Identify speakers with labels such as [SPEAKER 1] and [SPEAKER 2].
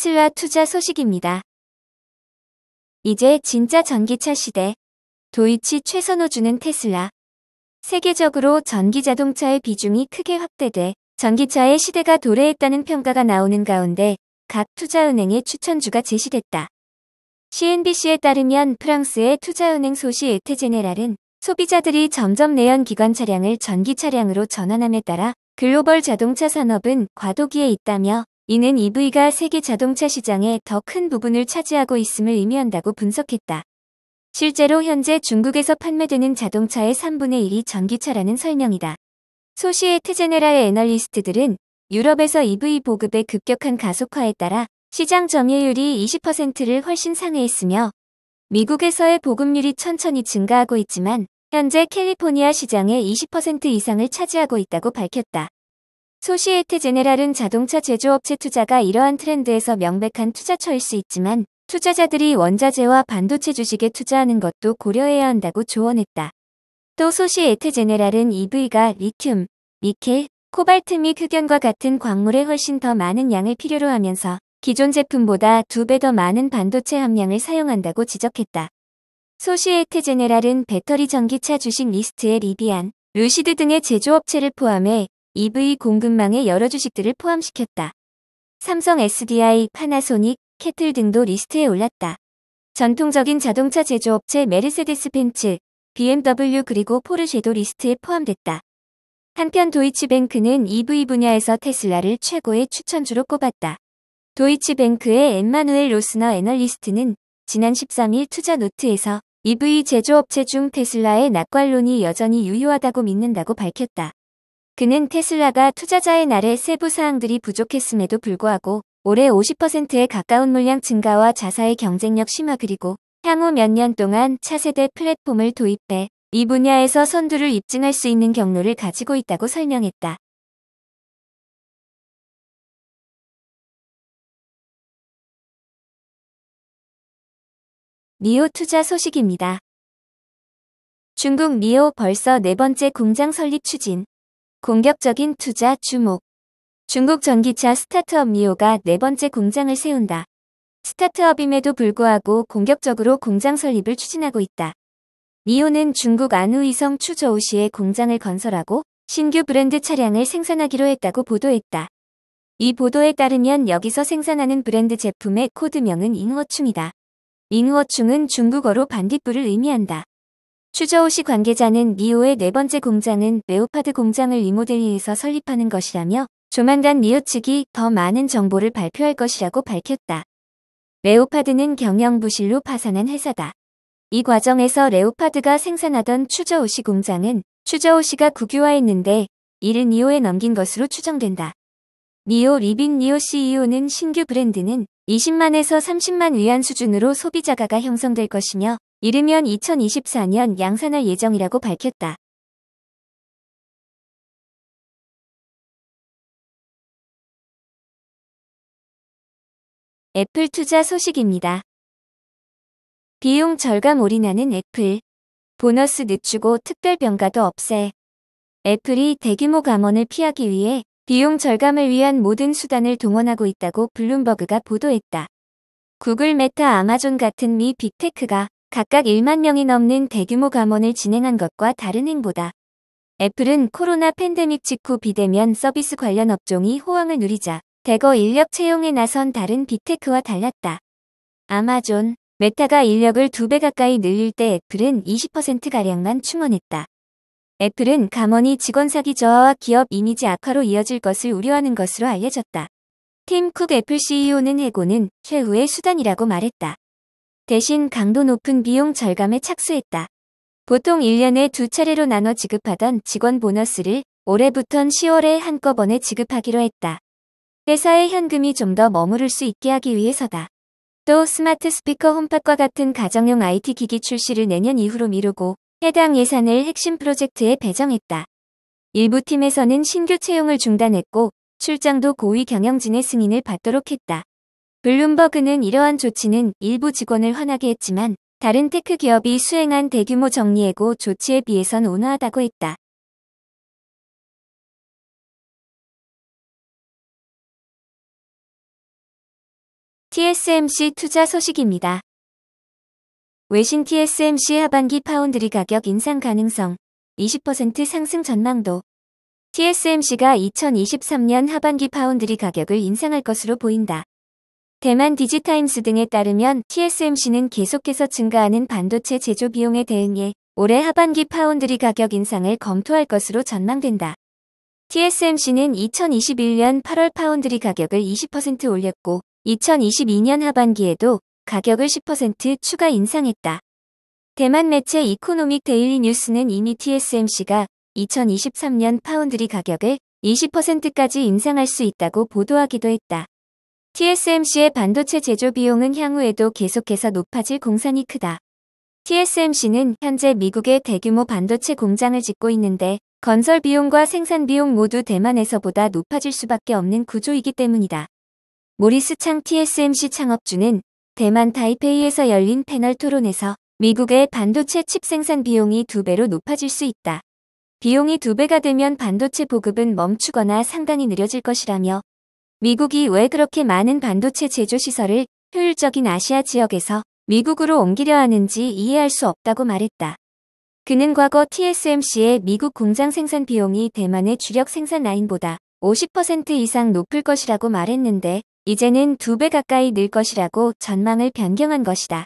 [SPEAKER 1] 테슬라 투자 소식입니다. 이제 진짜 전기차 시대. 도이치 최선호주는 테슬라. 세계적으로 전기자동차의 비중이 크게 확대돼 전기차의 시대가 도래했다는 평가가 나오는 가운데 각 투자은행의 추천주가 제시됐다. CNBC에 따르면 프랑스의 투자은행 소시 에테제네랄은 소비자들이 점점 내연 기관 차량을 전기 차량으로 전환함에 따라 글로벌 자동차 산업은 과도기에 있다며 이는 EV가 세계 자동차 시장에더 큰 부분을 차지하고 있음을 의미한다고 분석했다. 실제로 현재 중국에서 판매되는 자동차의 3분의 1이 전기차라는 설명이다. 소시에 트제네라의 애널리스트들은 유럽에서 EV 보급의 급격한 가속화에 따라 시장 점유율이 20%를 훨씬 상회했으며 미국에서의 보급률이 천천히 증가하고 있지만 현재 캘리포니아 시장의 20% 이상을 차지하고 있다고 밝혔다. 소시에트 제네랄은 자동차 제조업체 투자가 이러한 트렌드에서 명백한 투자처일 수 있지만 투자자들이 원자재와 반도체 주식에 투자하는 것도 고려해야 한다고 조언했다. 또 소시에트 제네랄은 EV가 리튬, 니켈, 코발트 및 흑연과 같은 광물에 훨씬 더 많은 양을 필요로 하면서 기존 제품보다 두 배 더 많은 반도체 함량을 사용한다고 지적했다. 소시에트 제네랄은 배터리 전기차 주식 리스트에 리비안, 루시드 등의 제조업체를 포함해 EV 공급망의 여러 주식들을 포함시켰다. 삼성 SDI, 파나소닉, 캐틀 등도 리스트에 올랐다. 전통적인 자동차 제조업체 메르세데스 벤츠, BMW 그리고 포르쉐도 리스트에 포함됐다. 한편 도이치뱅크는 EV 분야에서 테슬라를 최고의 추천주로 꼽았다. 도이치뱅크의 엠마누엘 로스너 애널리스트는 지난 13일 투자 노트에서 EV 제조업체 중 테슬라의 낙관론이 여전히 유효하다고 믿는다고 밝혔다. 그는 테슬라가 투자자의 날에 세부 사항들이 부족했음에도 불구하고 올해 50%에 가까운 물량 증가와 자사의 경쟁력 심화 그리고 향후 몇 년 동안 차세대 플랫폼을 도입해 이 분야에서 선두를 입증할 수 있는 경로를 가지고 있다고 설명했다. 미오 투자 소식입니다. 중국 미오 벌써 네 번째 공장 설립 추진 공격적인 투자 주목 중국 전기차 스타트업 미오가 네 번째 공장을 세운다. 스타트업임에도 불구하고 공격적으로 공장 설립을 추진하고 있다. 미오는 중국 안우이성 추저우시에 공장을 건설하고 신규 브랜드 차량을 생산하기로 했다고 보도했다. 이 보도에 따르면 여기서 생산하는 브랜드 제품의 코드명은 잉어충이다. 잉어충은 중국어로 반딧불을 의미한다. 추저오시 관계자는 미오의 네 번째 공장은 레오파드 공장을 리모델링해서 설립하는 것이라며 조만간 미오 측이 더 많은 정보를 발표할 것이라고 밝혔다. 레오파드는 경영부실로 파산한 회사다. 이 과정에서 레오파드가 생산하던 추저오시 공장은 추저오시가 국유화했는데 이를 니오에 넘긴 것으로 추정된다. 니오 리빈 니오 CEO는 신규 브랜드는 20만에서 30만 위안 수준으로 소비자가가 형성될 것이며 이르면 2024년 양산할 예정이라고 밝혔다. 애플 투자 소식입니다. 비용 절감 올인하는 애플. 보너스 늦추고 특별 병가도 없애. 애플이 대규모 감원을 피하기 위해 비용 절감을 위한 모든 수단을 동원하고 있다고 블룸버그가 보도했다. 구글, 메타, 아마존 같은 미 빅테크가 각각 1만 명이 넘는 대규모 감원을 진행한 것과 다른 행보다 애플은 코로나 팬데믹 직후 비대면 서비스 관련 업종이 호황을 누리자 대거 인력 채용에 나선 다른 빅테크와 달랐다. 아마존, 메타가 인력을 2배 가까이 늘릴 때 애플은 20%가량만 충원했다. 애플은 감원이 직원 사기 저하와 기업 이미지 악화로 이어질 것을 우려하는 것으로 알려졌다. 팀 쿡 애플 CEO는 해고는 최후의 수단이라고 말했다. 대신 강도 높은 비용 절감에 착수했다. 보통 1년에 두 차례로 나눠 지급하던 직원 보너스를 올해부턴 10월에 한꺼번에 지급하기로 했다. 회사의 현금이 좀 더 머무를 수 있게 하기 위해서다. 또 스마트 스피커 홈팟과 같은 가정용 IT 기기 출시를 내년 이후로 미루고 해당 예산을 핵심 프로젝트에 배정했다. 일부 팀에서는 신규 채용을 중단했고 출장도 고위 경영진의 승인을 받도록 했다. 블룸버그는 이러한 조치는 일부 직원을 화나게 했지만 다른 테크 기업이 수행한 대규모 정리해고 조치에 비해선 온화하다고 했다. TSMC 투자 소식입니다. 외신 TSMC 하반기 파운드리 가격 인상 가능성, 20% 상승 전망도. TSMC가 2023년 하반기 파운드리 가격을 인상할 것으로 보인다. 대만 디지타임스 등에 따르면 TSMC는 계속해서 증가하는 반도체 제조 비용에 대응해 올해 하반기 파운드리 가격 인상을 검토할 것으로 전망된다. TSMC는 2021년 8월 파운드리 가격을 20% 올렸고 2022년 하반기에도 가격을 10% 추가 인상했다. 대만 매체 이코노믹 데일리 뉴스는 이미 TSMC가 2023년 파운드리 가격을 20%까지 인상할 수 있다고 보도하기도 했다. TSMC의 반도체 제조 비용은 향후에도 계속해서 높아질 공산이 크다. TSMC는 현재 미국의 대규모 반도체 공장을 짓고 있는데 건설 비용과 생산 비용 모두 대만에서보다 높아질 수밖에 없는 구조이기 때문이다. 모리스 창 TSMC 창업주는 대만 타이페이에서 열린 패널 토론에서 미국의 반도체 칩 생산 비용이 두배로 높아질 수 있다. 비용이 두배가 되면 반도체 보급은 멈추거나 상당히 느려질 것이라며 미국이 왜 그렇게 많은 반도체 제조 시설을 효율적인 아시아 지역에서 미국으로 옮기려 하는지 이해할 수 없다고 말했다. 그는 과거 TSMC의 미국 공장 생산 비용이 대만의 주력 생산 라인보다 50% 이상 높을 것이라고 말했는데 이제는 두 배 가까이 늘 것이라고 전망을 변경한 것이다.